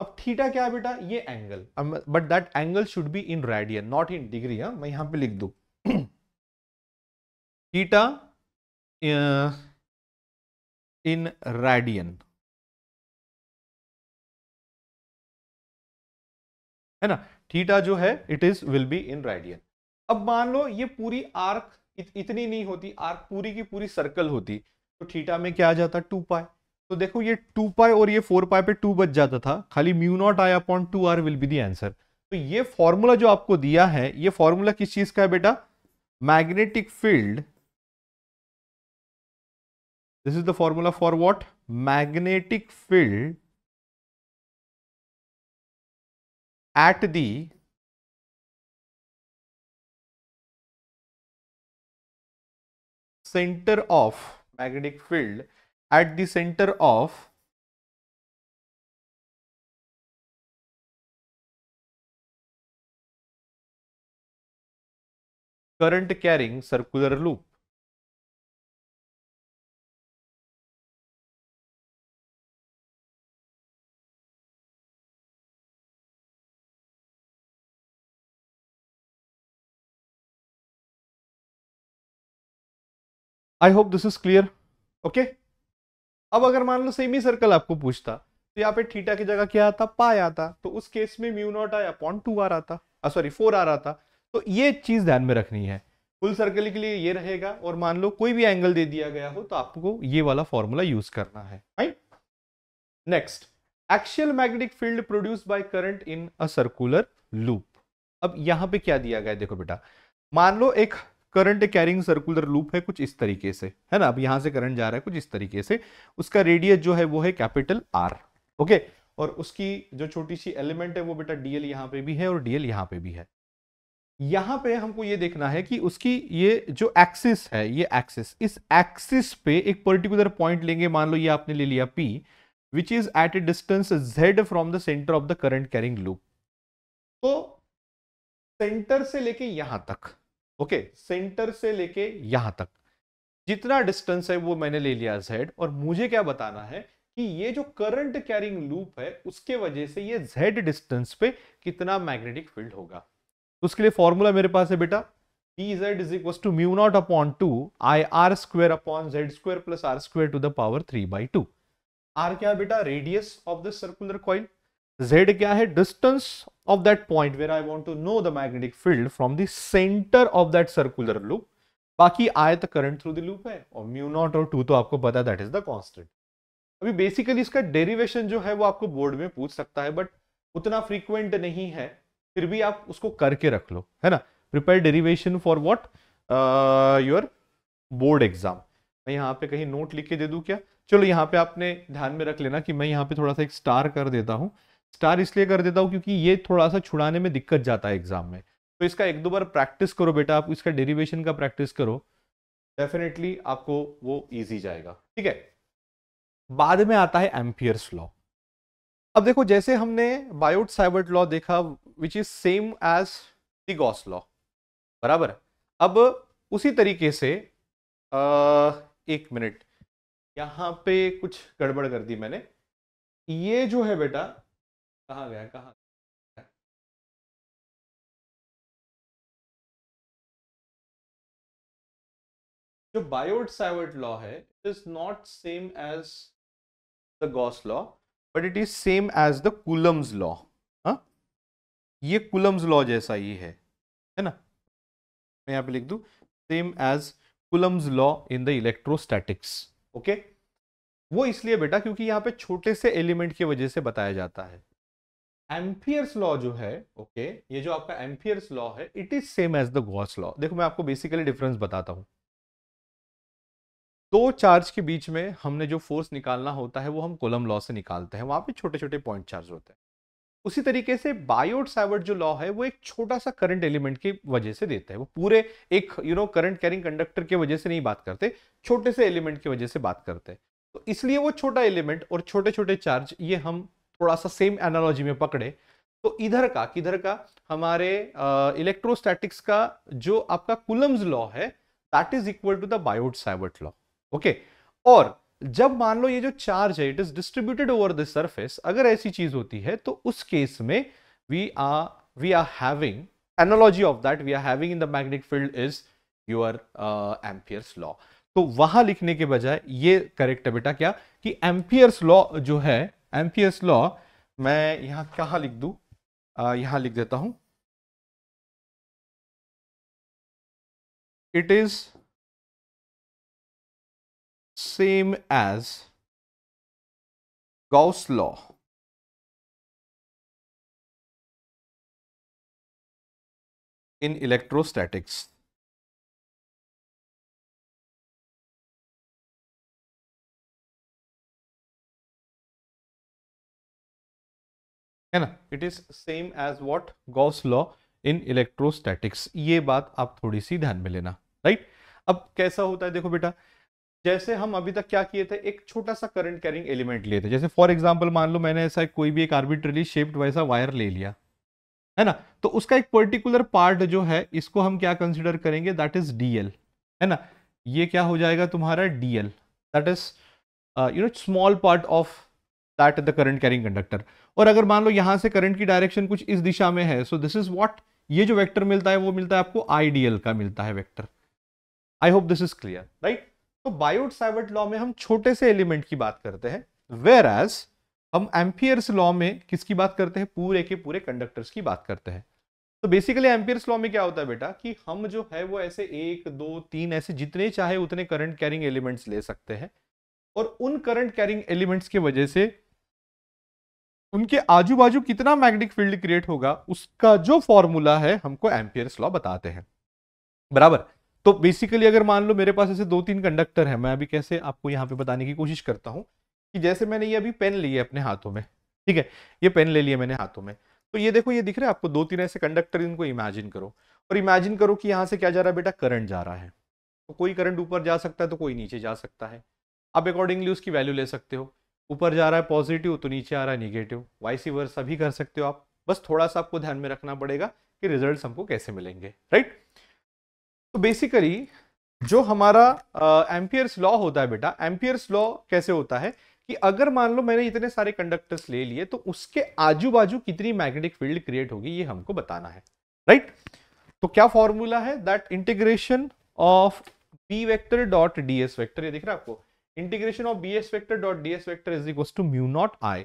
अब थीटा क्या बेटा ये angle but that angle should be in radian not in degree हा मैं यहां पे लिख दू थीटा इन रेडियन है ना थीटा जो है it is will be in radian अब मान लो ये पूरी आर्क इत, इतनी नहीं होती आर्क पूरी की पूरी सर्कल होती तो थीटा में क्या आ जाता टू पाए तो देखो ये टू पाए और ये फोर पाए पे टू बच जाता था खाली mu naught I upon two R will be the answer तो ये फॉर्मूला जो आपको दिया है ये फॉर्मूला किस चीज का है बेटा magnetic field this is the formula for what magnetic field at the center of magnetic field at the center of current carrying circular loop I hope this is clear okay अब अगर मान लो semi circle आपको पूछता तो यहाँ पे theta की जगह क्या आता पा आता तो उस केस में म्यू नॉट आया अपॉन टू आ रहा था सॉरी फोर आ रहा था तो ये चीज ध्यान में रखनी है फुल सर्कल के लिए ये रहेगा और मान लो कोई भी एंगल दे दिया गया हो तो आपको ये वाला फॉर्मूला यूज करना है next axial magnetic field produce by current in a circular loop अब यहां पे क्या दिया गया है देखो बेटा मान लो एक करंट कैरिंग सर्कुलर लूप है कुछ इस तरीके से है ना अब यहां से करंट जा रहा है कुछ इस तरीके से उसका रेडियस जो है वो है कैपिटल आर ओके और उसकी जो छोटी सी एलिमेंट है वो बेटा डीएल यहां पे भी है और डीएल यहां पे भी है यहां पे हमको ये देखना है कि उसकी ये जो एक्सिस है ये एक्सिस इस एक्सिस पे एक पर्टिकुलर पॉइंट लेंगे मान लो ये आपने ले लिया P which is at a distance Z from the centre of the current carrying loop तो सेंटर से लेके यहां तक ओके सेंटर से लेके यहां तक जितना डिस्टेंस है वो मैंने ले लिया जेड और मुझे क्या बताना है कि ये जो करंट कैरिंग लूप है उसके वजह से ये जेड डिस्टेंस पे कितना मैग्नेटिक फील्ड होगा उसके लिए फॉर्मूला मेरे पास है बेटा E Z is equal to mu naught upon two I R square upon Z square plus R square to the power three by two R क्या बेटा radius of the circular coil z क्या है distance of that point where I want to know the magnetic field from the centre of that circular loop बाकी आए तो current through the loop है और mu naught और to तो आपको पता दैट इज द कॉन्स्टेंट अभी बेसिकली इसका डेरिवेशन जो है वो आपको बोर्ड में पूछ सकता है बट उतना फ्रीक्वेंट नहीं है फिर भी आप उसको करके रख लो है ना prepare derivation for what your board exam मैं यहाँ पे कहीं नोट लिख के दे दू क्या चलो यहाँ पे आपने ध्यान में रख लेना कि मैं यहाँ पे थोड़ा सा एक स्टार कर देता हूँ स्टार इसलिए कर देता हूँ क्योंकि ये थोड़ा सा छुड़ाने में दिक्कत जाता है एग्जाम में तो इसका एक दो बार प्रैक्टिस करो बेटा आप इसका डेरिवेशन का प्रैक्टिस करो डेफिनेटली आपको वो ईजी जाएगा ठीक है बाद में आता है एम्पियर्स लॉ अब देखो जैसे हमने बायोट साइबर्ट लॉ देखा which is same as those law बराबर अब उसी तरीके से आ, एक मिनट यहां पे कुछ गड़बड़ कर दी मैंने ये जो है बेटा कहा गया कहा जो बायोड साइवर्ट लॉ है it is not same as the Gauss law but it is same as the Coulomb's law ये कुलम्स लॉ जैसा ही है है ना मैं यहां पे लिख दू same as Coulomb's law in the electrostatics okay वो इसलिए बेटा क्योंकि यहां पे छोटे से एलिमेंट की वजह से बताया जाता है एम्फियर्स लॉ जो है ओके okay, ये जो आपका एम्फियर्स लॉ है it is same as the Gauss law देखो मैं आपको बेसिकली डिफरेंस बताता हूँ दो चार्ज के बीच में हमने जो फोर्स निकालना होता है वो हम कोलम लॉ से निकालते हैं वहां पे छोटे छोटे पॉइंट चार्ज होते हैं उसी तरीके से बायोड सावर्ट जो लॉ है वो एक छोटा सा करंट एलिमेंट की वजह से देता है वो पूरे एक you know current carrying conductor की वजह से नहीं बात करते छोटे से एलिमेंट की वजह से बात करते हैं तो इसलिए वो छोटा एलिमेंट और छोटे छोटे चार्ज ये हम थोड़ा सा सेम एनालॉजी में पकड़े तो इधर का किधर का हमारे इलेक्ट्रोस्टैटिक्स का जो आपका कुलम्स लॉ है that is equal to the Biot Savart law okay और जब मान लो ये जो चार्ज है it is distributed over the surface अगर ऐसी चीज होती है तो उस केस में we are we are having analogy of that we are having in the magnetic field is your Ampere's law तो वहां लिखने के बजाय ये करेक्ट है बेटा क्या कि एम्पियर्स लॉ जो है एम्पियर्स लॉ मैं यहां कहाँ लिख दू यहां लिख देता हूं it is same as Gauss law in electrostatics है ना it is same as what Gauss law in electrostatics ये बात आप थोड़ी सी ध्यान में लेना राइट अब कैसा होता है देखो बेटा जैसे हम अभी तक क्या किए थे एक छोटा सा करंट कैरिंग एलिमेंट लिए थे जैसे फॉर एग्जाम्पल मान लो मैंने ऐसा कोई भी एक आर्बिट्रली शेप्ड वैसा वायर ले लिया है ना तो उसका एक पर्टिकुलर पार्ट जो है इसको हम क्या कंसिडर करेंगे दैट इज डीएल है ना ये क्या हो जाएगा तुम्हारा DL that is you know small part of that the current carrying conductor और अगर मान लो यहां से करंट की डायरेक्शन कुछ इस दिशा में है सो दिस इज वॉट ये जो वेक्टर मिलता है वो मिलता है आपको आईडीएल का मिलता है vector I hope this is clear right तो बायोट साइवर्ट लॉ में हम छोटे से एलिमेंट की बात करते हैं वेर एज हम एम्पियर्स लॉ में किसकी बात करते हैं पूरे के पूरे कंडक्टर्स की बात करते हैं तो बेसिकली एम्पियर्स लॉ में क्या होता है बेटा कि हम जो है वो ऐसे एक दो तीन ऐसे जितने चाहे उतने करंट कैरिंग एलिमेंट्स ले सकते हैं और उन करंट कैरिंग एलिमेंट्स की वजह से उनके आजू बाजू कितना मैग्नेटिक फील्ड क्रिएट होगा उसका जो फॉर्मूला है हमको एम्पियर्स लॉ बताते हैं बराबर तो बेसिकली अगर मान लो मेरे पास ऐसे दो तीन कंडक्टर है मैं अभी कैसे आपको यहाँ पे बताने की कोशिश करता हूँ कि जैसे मैंने ये अभी पेन लिया अपने हाथों में ठीक है ये पेन ले लिया मैंने हाथों में तो ये देखो ये दिख रहा है आपको दो तीन ऐसे कंडक्टर इनको इमेजिन करो और इमेजिन करो कि यहाँ से क्या जा रहा है बेटा करंट जा रहा है तो कोई करंट ऊपर जा सकता है तो कोई नीचे जा सकता है आप अकॉर्डिंगली उसकी वैल्यू ले सकते हो ऊपर जा रहा है पॉजिटिव तो नीचे आ रहा है निगेटिव वाइसी वर्स सभी कर सकते हो आप बस थोड़ा सा आपको ध्यान में रखना पड़ेगा कि रिजल्ट हमको कैसे मिलेंगे राइट तो बेसिकली जो हमारा एम्पियर्स लॉ होता है बेटा एम्पियर्स लॉ कैसे होता है कि अगर मान लो मैंने इतने सारे कंडक्टर्स ले लिए तो उसके आजू बाजू कितनी मैग्नेटिक फील्ड क्रिएट होगी ये हमको बताना है राइट तो क्या फॉर्मूला है that integration of B vector dot D vector ये दिख रहा है आपको integration of B S vector dot D S vector is equal to mu naught I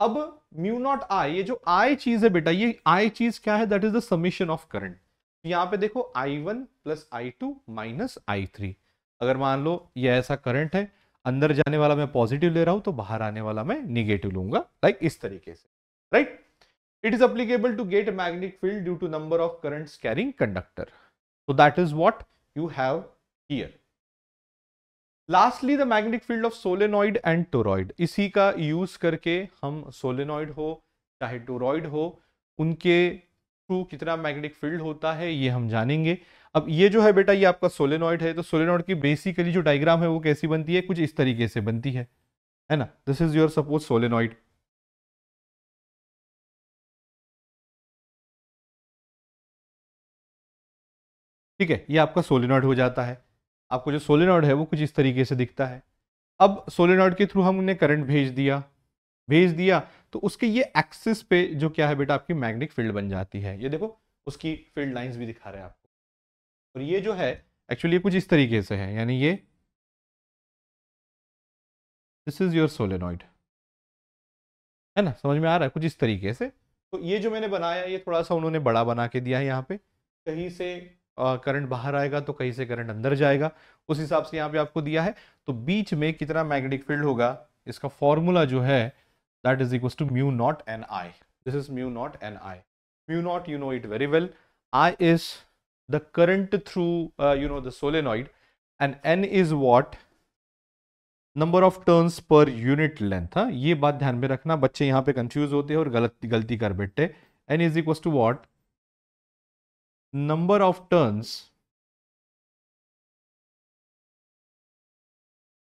अब म्यू नॉट आई ये जो आई चीज है बेटा ये आई चीज क्या है that is the summation of current यहां पे देखो I one plus I two minus I three अगर मान लो ये ऐसा करंट है अंदर जाने वाला मैं पॉजिटिव ले रहा हूं तो बाहर आने वाला मैं निगेटिव लूंगा लाइक like इस तरीके से right it is applicable to get magnetic field due to number of currents carrying conductor so that is what you have here lastly the magnetic field of solenoid and toroid इसी का use करके हम solenoid हो चाहे toroid हो उनके through कितना magnetic field होता है ये हम जानेंगे अब ये जो है बेटा ये आपका सोलेनॉइड है तो सोलेनॉइड की बेसिकली जो डायग्राम है वो कैसी बनती है कुछ इस तरीके से बनती है है ना this is your suppose solenoid ठीक है ये आपका सोलेनॉइड हो जाता है आपको जो सोलेनॉइड है वो कुछ इस तरीके से दिखता है अब सोलेनॉइड के थ्रू हमने करंट भेज दिया भेज दिया तो उसके ये एक्सिस पे जो क्या है बेटा आपकी मैग्नेटिक फील्ड बन जाती है ये देखो उसकी फील्ड लाइंस भी दिखा रहे हैं आपको और ये जो है एक्चुअली कुछ इस तरीके से है यानी ये दिस इज योर सोलेनॉइड है ना समझ में आ रहा है कुछ इस तरीके से तो ये जो मैंने बनाया ये थोड़ा सा उन्होंने बड़ा बना के दिया है यहाँ पे कहीं से करंट बाहर आएगा तो कहीं से करंट अंदर जाएगा उस हिसाब से यहाँ पे आपको दिया है तो बीच में कितना मैग्नेटिक फील्ड होगा इसका फॉर्मूला जो है that is equal to mu naught N I this is mu naught N I mu naught you know it very well I is the current through you know the solenoid and N is what number of turns per unit length ये बात ध्यान में रखना बच्चे यहाँ पे confuse होते हैं और गलती गलती कर बैठते N is equal to what number of turns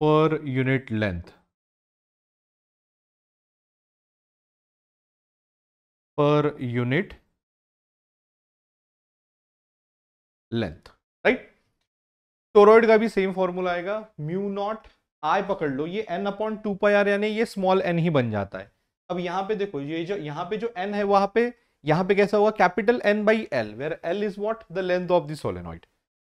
per unit length per unit length right toroid का भी सेम फॉर्मूला आएगा म्यू नॉट आई पकड़ लो ये N upon two pi R यानी ये स्मॉल एन ही बन जाता है अब यहां पे देखो ये जो यहां पे जो एन है वहां पे यहां पे कैसा होगा capital N by L where L is what the length of the solenoid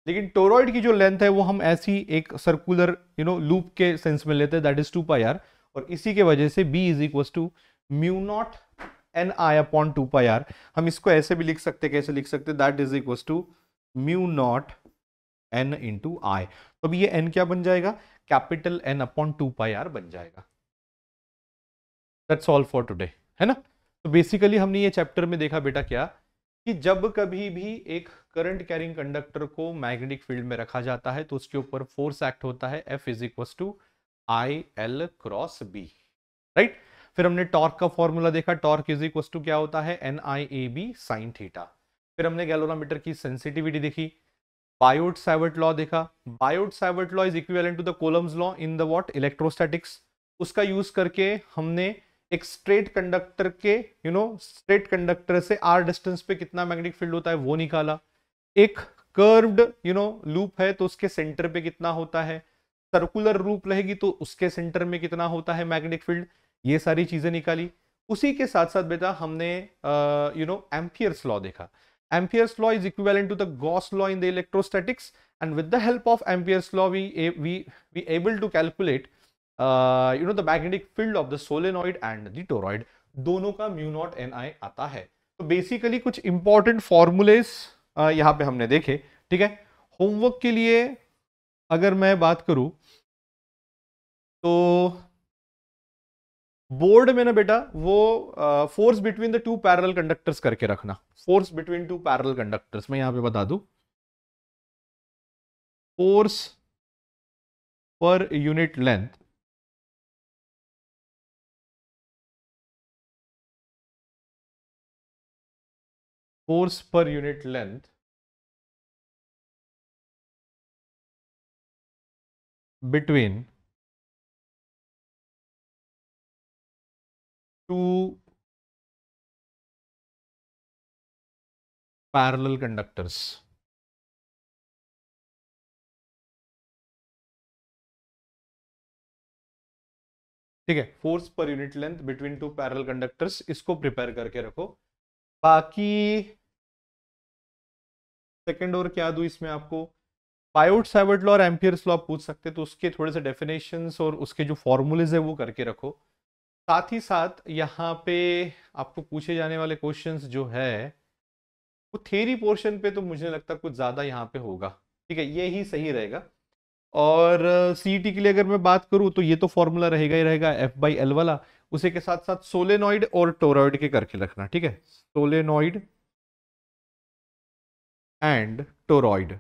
लेकिन टोरॉइड की जो लेंथ है वो हम ऐसी एक सर्कुलर यू नो लूप के सेंस में लेते हैं that is two pi R और इसी के वजह से B is equal to mu naught N I upon two pi R हम इसको ऐसे भी लिख सकते कैसे लिख सकते that is equal to mu naught N into I तो अब ये एन क्या बन जाएगा capital N upon two pi R बन जाएगा दैट्स ऑल फॉर टुडे है ना तो बेसिकली हमने ये चैप्टर में देखा बेटा क्या कि जब कभी भी एक करंट कैरिंग कंडक्टर को मैग्नेटिक फील्ड में रखा जाता है तो उसके ऊपर फोर्स एक्ट होता है F is equal to I L cross B right फिर हमने टॉर्क का फॉर्मूला देखा टॉर्क इज इक्व टू क्या होता है N I A B sine theta फिर हमने गैलोनामीटर की सेंसिटिविटी देखी बायोट साइवर्ट लॉ देखा Biot Savart law is equivalent to the Coulomb's law in the what electrostatics उसका यूज करके हमने एक स्ट्रेट कंडक्टर के यू नो स्ट्रेट कंडक्टर से आर डिस्टेंस पे कितना मैग्नेटिक फील्ड होता है वो निकाला एक कर्व्ड यू नो लूप है तो उसके सेंटर पे कितना होता है सर्कुलर लूप रहेगी तो उसके सेंटर में कितना होता है मैग्नेटिक फील्ड ये सारी चीजें निकाली उसी के साथ साथ बेटा हमने यू नो एम्फियर्स लॉ देखा Ampere's law is equivalent to the Gauss law in the electrostatics and with the help of Ampere's law we we we able to calculate you know the magnetic field of the solenoid and the toroid दोनों का mu naught N आई आता है तो basically कुछ important formulas uh, यहाँ पे हमने देखे ठीक है होमवर्क के लिए अगर मैं बात करूं तो बोर्ड में ना बेटा वो force between the two parallel conductors करके रखना force between two parallel conductors मैं यहां पे बता दू force per unit length force per unit length between two parallel conductors ठीक है force per unit length between two parallel conductors इसको प्रिपेयर करके रखो बाकी सेकेंड और क्या दू इसमें आपको बायोट साइवर्ट लॉ और एम्पियर्स लॉ पूछ सकते तो उसके थोड़े से डेफिनेशन और उसके जो फॉर्मूलेज है वो करके रखो साथ ही साथ यहाँ पे आपको पूछे जाने वाले क्वेश्चन जो है वो थेरी पोर्शन पे तो मुझे लगता है कुछ ज़्यादा यहाँ पे होगा ठीक है ये ही सही रहेगा और सी uh, e के लिए अगर मैं बात करूँ तो ये तो फॉर्मूला रहेगा ही रहेगा एफ बाई एल वाला उसी के साथ साथ सोलेनॉइड और टोरॉइड के करके रखना ठीक है solenoid and toroid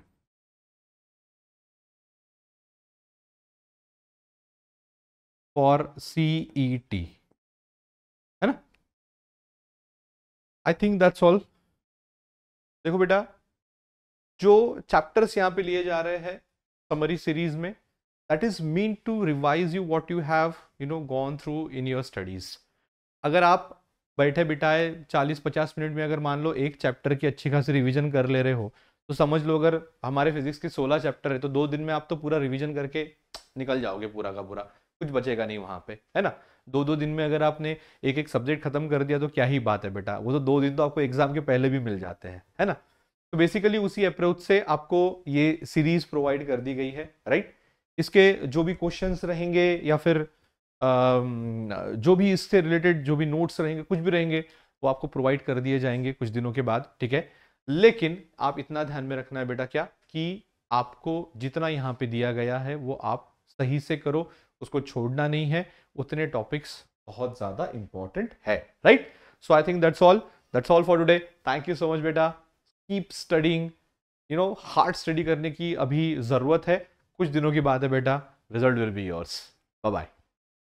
for C E T है ना आई थिंक दैट्स ऑल देखो बेटा जो चैप्टर्स यहां पे लिए जा रहे हैं समरी सीरीज में that is mean to revise you what you have you know gone through in your studies अगर आप बैठे बिठाए 40-50 मिनट में अगर मान लो एक चैप्टर की अच्छी खासी रिवीजन कर ले रहे हो तो समझ लो अगर हमारे फिजिक्स के 16 चैप्टर है तो दो दिन में आप तो पूरा रिवीजन करके निकल जाओगे पूरा का पूरा कुछ बचेगा नहीं वहाँ पे है ना दो दो दिन में अगर आपने एक एक सब्जेक्ट खत्म कर दिया तो क्या ही बात है बेटा वो तो दो दिन तो आपको एग्जाम के पहले भी मिल जाते हैं है ना तो बेसिकली उसी अप्रोच से आपको ये सीरीज प्रोवाइड कर दी गई है राइट इसके जो भी क्वेश्चंस रहेंगे या फिर जो भी इससे रिलेटेड जो भी नोट्स रहेंगे कुछ भी रहेंगे वो आपको प्रोवाइड कर दिए जाएंगे कुछ दिनों के बाद ठीक है लेकिन आप इतना ध्यान में रखना है बेटा क्या कि आपको जितना यहाँ पे दिया गया है वो आप सही से करो उसको छोड़ना नहीं है उतने टॉपिक्स बहुत ज़्यादा इंपॉर्टेंट है right so I think that's all that's all for today thank you so much बेटा keep studying you know hard study करने की अभी ज़रूरत है कुछ दिनों की बात है बेटा result will be yours bye